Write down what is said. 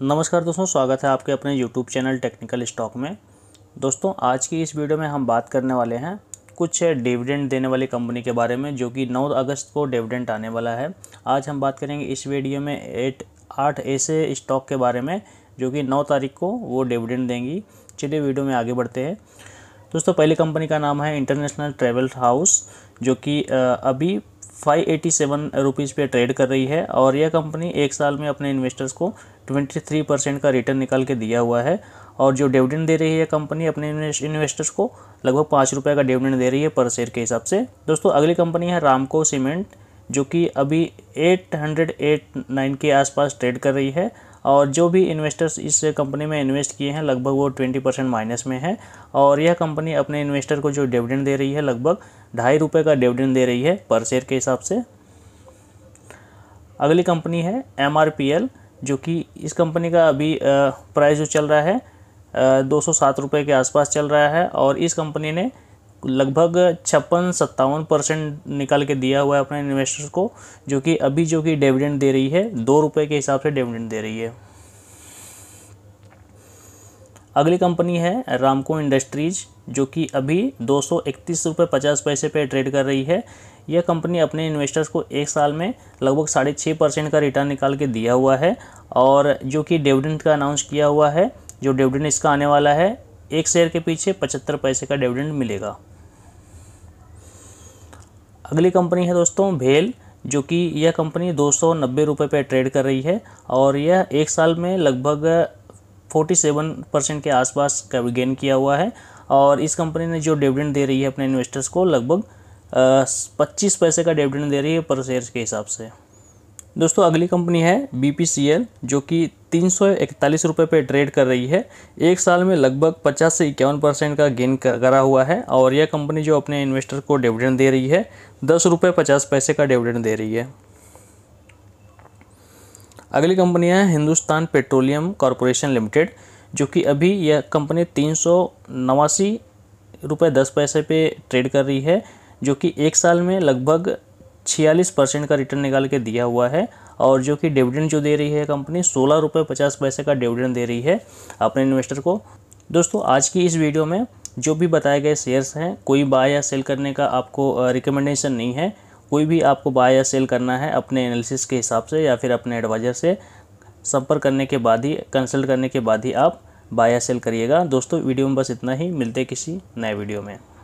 नमस्कार दोस्तों स्वागत है आपके अपने YouTube चैनल टेक्निकल स्टॉक में दोस्तों आज की इस वीडियो में हम बात करने वाले हैं कुछ डिविडेंड देने वाली कंपनी के बारे में जो कि 9 अगस्त को डिविडेंड आने वाला है आज हम बात करेंगे इस वीडियो में एट आठ ऐसे स्टॉक के बारे में जो कि नौ तारीख को वो डिविडेंड देंगी चलिए वीडियो में आगे बढ़ते हैं दोस्तों पहली कंपनी का नाम है इंटरनेशनल ट्रेवल हाउस जो कि अभी फाइव एटी सेवन रुपीज़ पे ट्रेड कर रही है और यह कंपनी एक साल में अपने इन्वेस्टर्स को ट्वेंटी थ्री परसेंट का रिटर्न निकाल के दिया हुआ है और जो डिविडेंड दे रही है कंपनी अपने इन्वेस्टर्स को लगभग पाँच रुपये का डिविडेंड दे रही है पर शेयर के हिसाब से दोस्तों अगली कंपनी है रामको सीमेंट जो कि अभी एट हंड्रेड एट नाइन के आसपास ट्रेड कर रही है और जो भी इन्वेस्टर्स इस कंपनी में इन्वेस्ट किए हैं लगभग वो ट्वेंटी परसेंट माइनस में है और यह कंपनी अपने इन्वेस्टर को जो डिविडेंड दे रही है लगभग ढाई रुपये का डिविडेंड दे रही है पर शेयर के हिसाब से अगली कंपनी है एम जो कि इस कंपनी का अभी प्राइस जो चल रहा है दो सौ के आसपास चल रहा है और इस कंपनी ने लगभग छप्पन सत्तावन परसेंट निकाल के दिया हुआ है अपने इन्वेस्टर्स को जो कि अभी जो कि डिविडेंड दे रही है दो रुपये के हिसाब से डिविडेंड दे रही है अगली कंपनी है रामको इंडस्ट्रीज जो कि अभी दो सौ इकतीस रुपये पचास पैसे पर ट्रेड कर रही है यह कंपनी अपने इन्वेस्टर्स को एक साल में लगभग साढ़े छः परसेंट का रिटर्न निकाल के दिया हुआ है और जो कि डिविडेंड का अनाउंस किया हुआ है जो डिविडेंड इसका आने वाला है एक शेयर के पीछे पचहत्तर पैसे का डिविडेंड मिलेगा अगली कंपनी है दोस्तों भेल जो कि यह कंपनी दो सौ नब्बे रुपये पर ट्रेड कर रही है और यह एक साल में लगभग फोर्टी सेवन परसेंट के आसपास का गेन किया हुआ है और इस कंपनी ने जो डिविडेंड दे रही है अपने इन्वेस्टर्स को लगभग पच्चीस पैसे का डिविडेंड दे रही है पर शेयर के हिसाब से दोस्तों अगली कंपनी है बी जो कि तीन सौ इकतालीस रुपये पर ट्रेड कर रही है एक साल में लगभग पचास से इक्यावन परसेंट का गेन करा हुआ है और यह कंपनी जो अपने इन्वेस्टर को डिविडेंड दे रही है दस रुपये पचास पैसे का डिविडेंड दे रही है अगली कंपनी है हिंदुस्तान पेट्रोलियम कॉरपोरेशन लिमिटेड जो कि अभी यह कंपनी तीन सौ नवासी रुपये दस पैसे पे ट्रेड कर रही है जो कि एक साल में लगभग छियालीस परसेंट का रिटर्न निकाल के दिया हुआ है और जो कि डिविडेंड जो दे रही है कंपनी सोलह रुपये पचास पैसे का डिविडेंड दे रही है अपने इन्वेस्टर को दोस्तों आज की इस वीडियो में जो भी बताए गए शेयर्स हैं कोई बाय या सेल करने का आपको रिकमेंडेशन नहीं है कोई भी आपको बाय या सेल करना है अपने एनालिसिस के हिसाब से या फिर अपने एडवाइज़र से संपर्क करने के बाद ही कंसल्ट करने के बाद ही आप बाय या सेल करिएगा दोस्तों वीडियो में बस इतना ही मिलते किसी नए वीडियो में